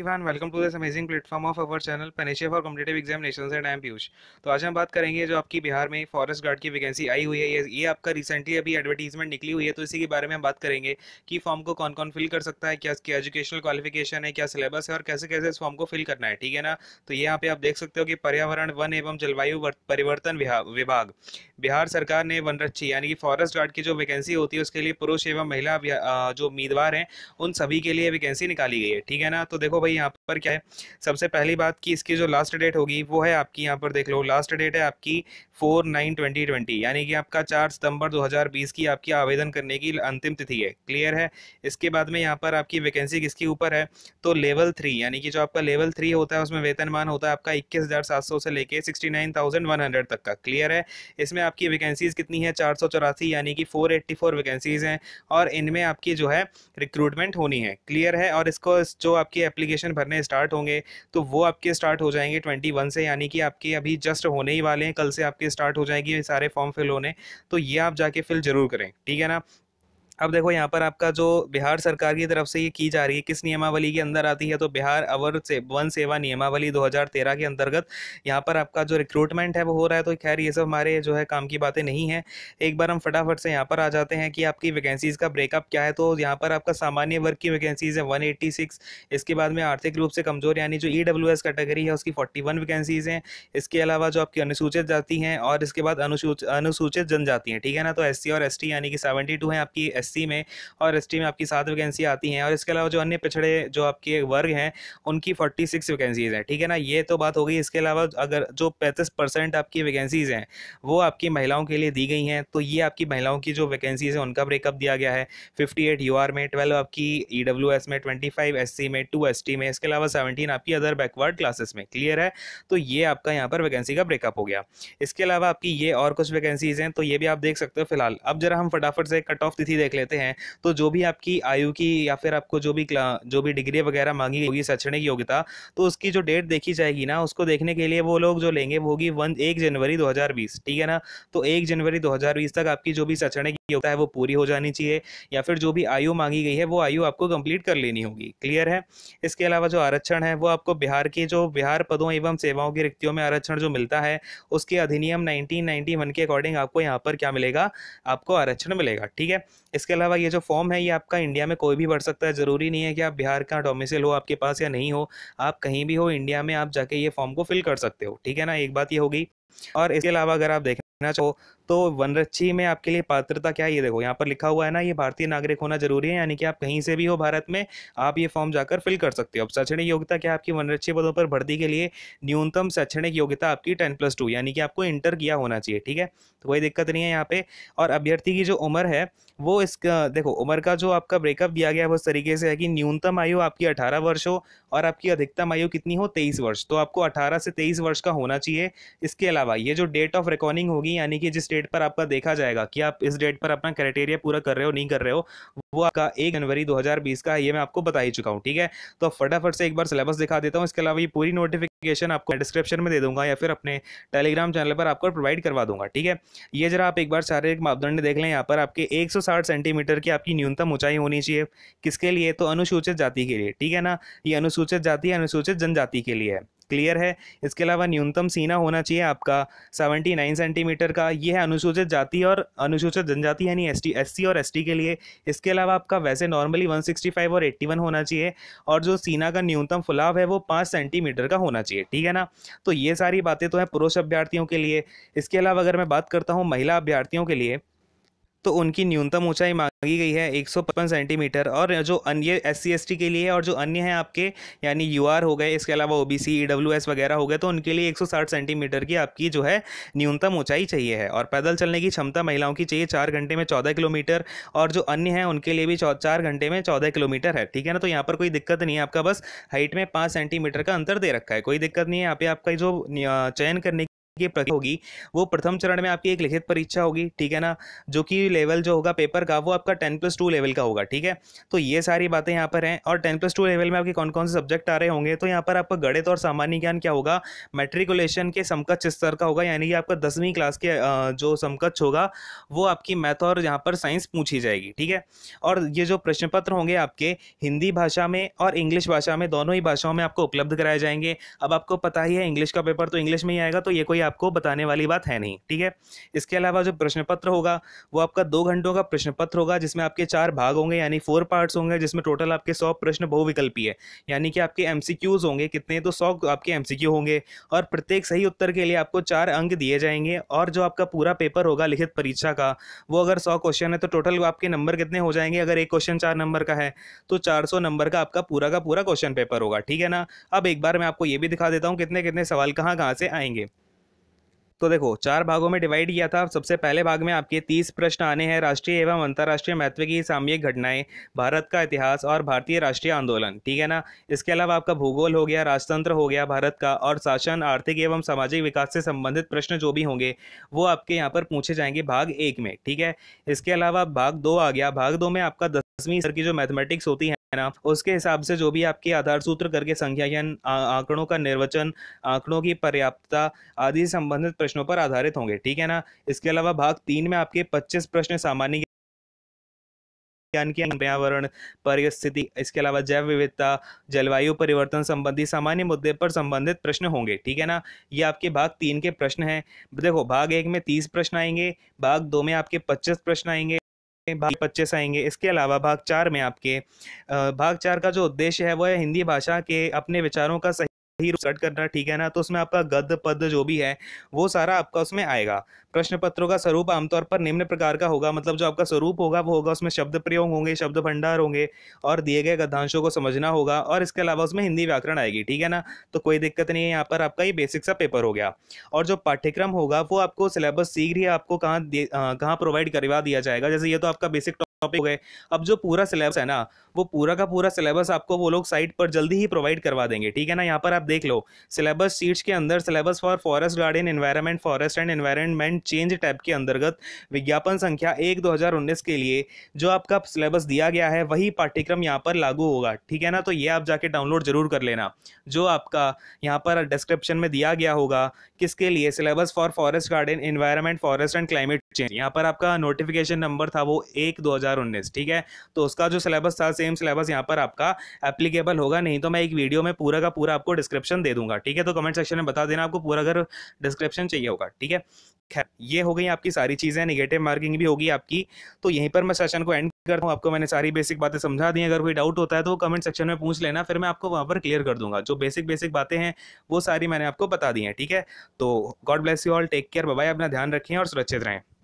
everyone welcome to this amazing platform of our channel Panacea for competitive examination and I am Piyush तो आज हम बात करेंगे जो आपकी बिहार में फॉरेस्ट गार्ड की वैकेंसी आई हुई है ये, आपका रिसेंटली अभी एडवर्टीजमेंट निकली हुई है तो इसी के बारे में हम बात करेंगे कि फॉर्म को कौन कौन फिल कर सकता है क्या इसकी एजुकेशनल क्वालिफिकेशन है क्या सिलेबस है और कैसे कैसे इस फॉर्म को फिल करना है ठीक है ना तो यहाँ पे आप देख सकते हो कि पर्यावरण वन एवं जलवायु परिवर्तन विभाग बिहार सरकार ने वन रक्षी यानी कि फॉरेस्ट गार्ड की जो वैकेंसी होती है उसके लिए पुरुष एवं महिला जो उम्मीदवार हैं उन सभी के लिए वैकेंसी निकाली गई है ठीक है ना तो देखो हुई यहाँ पर क्या है सबसे पहली बात कि इसकी जो लास्ट डेट होगी वो है आपकी यहाँ पर देख लो लास्ट डेट है आपकी फोर नाइन ट्वेंटी ट्वेंटी यानी कि आपका चार सितंबर दो हज़ार बीस की आपकी आवेदन करने की अंतिम तिथि है क्लियर है इसके बाद में यहाँ पर आपकी वैकेंसी किसके ऊपर है तो लेवल थ्री यानी कि जो आपका लेवल थ्री होता है उसमें वेतनमान होता है आपका इक्कीस हज़ार सात सौ से लेके sixty nine thousand one hundred तक का क्लियर है इसमें आपकी वैकेंसीज़ कितनी है चार सौ चौरासी यानी कि फोर एट्टी फोर वैकेंसीज़ हैं और इनमें आपकी जो है रिक्रूटमेंट होनी है क्लियर है और इसको जो आपकी एप्लीकेशन एप्लीकेशन भरने स्टार्ट होंगे तो वो आपके स्टार्ट हो जाएंगे ट्वेंटी वन से यानी कि आपके अभी जस्ट होने ही वाले हैं कल से आपके स्टार्ट हो जाएंगे सारे फॉर्म फिल होने तो ये आप जाके फिल ज़रूर करें ठीक है ना अब देखो यहाँ पर आपका जो बिहार सरकार की तरफ से ये की जा रही है किस नियमावली के अंदर आती है तो बिहार अवर से वन सेवा नियमावली 2013 के अंतर्गत यहाँ पर आपका जो रिक्रूटमेंट है वो हो रहा है तो खैर ये सब हमारे जो है काम की बातें नहीं है एक बार हम फटाफट से यहाँ पर आ जाते हैं कि आपकी वैकेंसीज़ का ब्रेकअप क्या है तो यहाँ पर आपका सामान्य वर्ग की वैकेंसीज़ है वन इसके बाद में आर्थिक रूप से कमज़ोर यानी जो ई e कैटेगरी है उसकी फोर्टी वैकेंसीज़ हैं इसके अलावा जो आपकी अनुसूचित जाति हैं और इसके बाद अनुसूचित अनुसूचित जनजाति हैं ठीक है ना तो एस और एस यानी कि सेवेंटी है आपकी एस एससी में और एसटी में आपकी सात वैकेंसी आती हैं और इसके अलावा जो अन्य पिछड़े जो आपके वर्ग हैं उनकी फोर्टी सिक्स वैकेंसीज़ हैं ठीक है ना ये तो बात हो गई इसके अलावा अगर जो पैंतीस परसेंट आपकी वैकेंसीज़ हैं वो आपकी महिलाओं के लिए दी गई हैं तो ये आपकी महिलाओं की जो वैकेंसीज़ हैं उनका ब्रेकअप दिया गया है फिफ्टी एट यू आर में ट्वेल्व आपकी ई डब्ल्यू एस में ट्वेंटी फाइव एस सी में टू एस टी में इसके अलावा सेवनटीन आपकी अदर बैकवर्ड क्लासेस में क्लियर है तो ये आपका यहाँ पर वैकेंसी का ब्रेकअप हो गया इसके अलावा आपकी ये और कुछ वैकेंसीज़ हैं तो ये भी आप देख सकते हो फिलहाल अब जरा हम फटाफट से कट ऑफ तिथि देख लें लेते हैं तो जो भी आपकी आयु की या फिर आपको जो भी जो भी डिग्री वगैरह मांगी होगी शैक्षणिक योग्यता तो उसकी जो डेट देखी जाएगी ना उसको देखने के लिए वो लोग जो लेंगे वो होगी वन एक जनवरी दो ठीक है ना तो एक जनवरी दो तक आपकी जो भी शैक्षणिक योग्यता है वो पूरी हो जानी चाहिए या फिर जो भी आयु मांगी गई है वो आयु आपको कंप्लीट कर लेनी होगी क्लियर है इसके अलावा जो आरक्षण है वो आपको बिहार के जो बिहार पदों एवं सेवाओं की रिक्तियों में आरक्षण जो मिलता है उसके अधिनियम 1991 के अकॉर्डिंग आपको यहाँ पर क्या मिलेगा आपको आरक्षण मिलेगा ठीक है इसके इसके अलावा ये जो फॉर्म है ये आपका इंडिया में कोई भी भर सकता है ज़रूरी नहीं है कि आप बिहार का डोमिसल हो आपके पास या नहीं हो आप कहीं भी हो इंडिया में आप जाके ये फॉर्म को फिल कर सकते हो ठीक है ना एक बात ये होगी और इसके अलावा अगर आप देखना चाहो तो वनरक्षी में आपके लिए पात्रता क्या है ये देखो यहाँ पर लिखा हुआ है ना ये भारतीय नागरिक होना जरूरी है यानी कि आप कहीं से भी हो भारत में आप ये फॉर्म जाकर फिल कर सकते हो अब शैक्षणिक योग्यता क्या आपकी वनरक्षी पदों पर भर्ती के लिए न्यूनतम शैक्षणिक योग्यता आपकी टेन प्लस टू यानी कि आपको इंटर किया होना चाहिए ठीक है तो कोई दिक्कत नहीं है यहाँ पे और अभ्यर्थी की जो उम्र है वो इसका देखो उम्र का जो आपका ब्रेकअप दिया गया है उस तरीके से है कि न्यूनतम आयु आपकी अठारह वर्ष हो और आपकी अधिकतम आयु कितनी हो तेईस वर्ष तो आपको अठारह से तेईस वर्ष का होना चाहिए इसके अलावा ये जो डेट ऑफ रिकॉर्डिंग होगी यानी कि जिस डेट डेट पर आपका देखा जाएगा कि आप इस डेट पर अपना क्राइटेरिया पूरा कर रहे हो नहीं कर रहे हो वो आपका एक जनवरी 2020 का है ये मैं आपको बता ही चुका हूँ ठीक है तो फटाफट से एक बार सिलेबस दिखा देता हूँ इसके अलावा ये पूरी नोटिफिकेशन आपको डिस्क्रिप्शन में दे दूंगा या फिर अपने टेलीग्राम चैनल पर आपको प्रोवाइड करवा दूंगा ठीक है ये जरा आप एक बार शारीरिक मापदंड देख लें यहाँ पर आपके एक सेंटीमीटर की आपकी न्यूनतम ऊंचाई होनी चाहिए किसके लिए तो अनुसूचित जाति के लिए ठीक है ना ये अनुसूचित जाति अनुसूचित जनजाति के लिए क्लियर है इसके अलावा न्यूनतम सीना होना चाहिए आपका सेवेंटी नाइन सेंटीमीटर का ये है अनुसूचित जाति और अनुसूचित जनजाति यानी एस टी एस सी और एस टी के लिए इसके अलावा आपका वैसे नॉर्मली वन सिक्सटी फाइव और एट्टी वन होना चाहिए और जो सीना का न्यूनतम फुलाव है वो पाँच सेंटीमीटर का होना चाहिए ठीक है ना तो ये सारी बातें तो हैं पुरुष अभ्यर्थियों के लिए इसके अलावा अगर मैं बात करता हूँ महिला अभ्यर्थियों के लिए तो उनकी न्यूनतम ऊंचाई मांगी गई है एक सेंटीमीटर और जो अन्य एस सी के लिए और जो अन्य हैं आपके यानी यू हो गए इसके अलावा ओ बी e वगैरह हो गए तो उनके लिए 160 सेंटीमीटर की आपकी जो है न्यूनतम ऊंचाई चाहिए है और पैदल चलने की क्षमता महिलाओं की चाहिए चार घंटे में चौदह किलोमीटर और जो अन्य हैं उनके लिए भी चार घंटे में चौदह किलोमीटर है ठीक है ना तो यहाँ पर कोई दिक्कत नहीं है आपका बस हाइट में पाँच सेंटीमीटर का अंतर दे रखा है कोई दिक्कत नहीं है यहाँ पे आपका जो चयन करने की प्रक्रिया होगी वो प्रथम चरण में आपकी एक लिखित परीक्षा होगी ठीक है ना जो कि लेवल जो होगा पेपर का वो आपका टेन प्लस टू लेवल का होगा ठीक है तो ये सारी बातें यहाँ पर हैं और टेन प्लस टू लेवल में आपके कौन कौन से सब्जेक्ट आ रहे होंगे तो यहाँ पर आपका गणित और सामान्य ज्ञान क्या होगा मेट्रिकुलेशन के समकक्ष स्तर का होगा यानी कि आपका दसवीं क्लास के जो समकक्ष होगा वो आपकी मैथ और यहाँ पर साइंस पूछी जाएगी ठीक है और ये जो प्रश्न पत्र होंगे आपके हिंदी भाषा में और इंग्लिश भाषा में दोनों ही भाषाओं में आपको उपलब्ध कराए जाएंगे अब आपको पता ही है इंग्लिश का पेपर तो इंग्लिश में ही आएगा तो ये कोई आपको बताने वाली बात है नहीं ठीक है इसके अलावा जो प्रश्न पत्र होगा वो आपका दो घंटों का प्रश्न पत्र होगा जिसमें आपके चार भाग होंगे यानी फोर पार्ट्स होंगे जिसमें टोटल आपके सौ प्रश्न बहुविकल्पी है यानी कि आपके एम होंगे कितने तो सौ आपके एम होंगे और प्रत्येक सही उत्तर के लिए आपको चार अंक दिए जाएंगे और जो आपका पूरा पेपर होगा लिखित परीक्षा का वो अगर सौ क्वेश्चन है तो टोटल आपके नंबर कितने हो जाएंगे अगर एक क्वेश्चन चार नंबर का है तो चार नंबर का आपका पूरा का पूरा क्वेश्चन पेपर होगा ठीक है ना अब एक बार मैं आपको ये भी दिखा देता हूँ कितने कितने सवाल कहाँ कहाँ से आएंगे तो देखो चार भागों में डिवाइड किया था सबसे पहले भाग में आपके तीस प्रश्न आने हैं राष्ट्रीय एवं अंतर्राष्ट्रीय महत्व की सामयिक घटनाएं भारत का इतिहास और भारतीय राष्ट्रीय आंदोलन ठीक है ना इसके अलावा आपका भूगोल हो गया राजतंत्र हो गया भारत का और शासन आर्थिक एवं सामाजिक विकास से संबंधित प्रश्न जो भी होंगे वो आपके यहाँ पर पूछे जाएंगे भाग एक में ठीक है इसके अलावा भाग दो आ गया भाग दो में आपका दसवीं सर की जो मैथमेटिक्स होती है है ना उसके हिसाब से जो भी आपके आधार सूत्र करके संख्या या आंकड़ों का निर्वचन आंकड़ों की पर्याप्तता आदि संबंधित प्रश्नों पर आधारित होंगे ठीक है ना इसके अलावा भाग तीन में आपके पच्चीस प्रश्न सामान्य ज्ञान के पर्यावरण परिस्थिति इसके अलावा जैव विविधता जलवायु परिवर्तन संबंधी सामान्य मुद्दे पर संबंधित प्रश्न होंगे ठीक है ना ये आपके भाग तीन के प्रश्न हैं देखो भाग एक में तीस प्रश्न आएंगे भाग दो में आपके पच्चीस प्रश्न आएंगे भाग पच्चीस आएंगे इसके अलावा भाग चार में आपके भाग चार का जो उद्देश्य है वह हिंदी भाषा के अपने विचारों का सही ही सर्च करना ठीक है ना तो उसमें आपका गद्य पद जो भी है वो सारा आपका उसमें आएगा प्रश्न पत्रों का स्वरूप आमतौर पर निम्न प्रकार का होगा मतलब जो आपका स्वरूप होगा वो होगा उसमें शब्द प्रयोग होंगे शब्द भंडार होंगे और दिए गए गद्यांशों को समझना होगा और इसके अलावा उसमें हिंदी व्याकरण आएगी ठीक है ना तो कोई दिक्कत नहीं है यहाँ पर आपका ये बेसिक सा पेपर हो गया और जो पाठ्यक्रम होगा वो आपको सिलेबस शीघ्र ही आपको कहाँ कहाँ प्रोवाइड करवा दिया जाएगा जैसे ये तो आपका बेसिक टॉपिक हो गए अब जो पूरा सिलेबस है ना वो पूरा का पूरा सिलेबस आपको वो लोग साइट पर जल्दी ही प्रोवाइड करवा देंगे ठीक है ना यहाँ पर आप देख लो सिलेबस सीट्स के अंदर syllabus for forest garden environment forest and environment change tab के अंतर्गत विज्ञापन संख्या एक दो के लिए जो आपका सिलेबस दिया गया है वही पाठ्यक्रम यहाँ पर लागू होगा ठीक है ना तो ये आप जाके डाउनलोड जरूर कर लेना जो आपका यहाँ पर डिस्क्रिप्शन में दिया गया होगा किसके लिए syllabus for forest garden environment forest and climate change यहाँ पर आपका नोटिफिकेशन नंबर था वो एक 2019 ठीक है तो उसका जो सिलेबस था सेम सिलेबस यहाँ पर आपका एप्लीकेबल होगा नहीं तो मैं एक वीडियो में पूरा का पूरा आपको डिस्क्रिप्शन दे दूंगा ठीक है तो कमेंट सेक्शन में बता देना आपको पूरा अगर डिस्क्रिप्शन चाहिए होगा ठीक है खैर ये हो गई आपकी सारी चीज़ें निगेटिव मार्किंग भी होगी आपकी तो यहीं पर मैं सेशन को एंड करता हूँ आपको मैंने सारी बेसिक बातें समझा दी अगर कोई डाउट होता है तो कमेंट सेक्शन में पूछ लेना फिर मैं आपको वहाँ पर क्लियर कर दूंगा जो बेसिक बेसिक बातें हैं वो सारी मैंने आपको बता दी हैं ठीक है तो God bless you all take care bye अपना ध्यान रखें और सुरक्षित रहें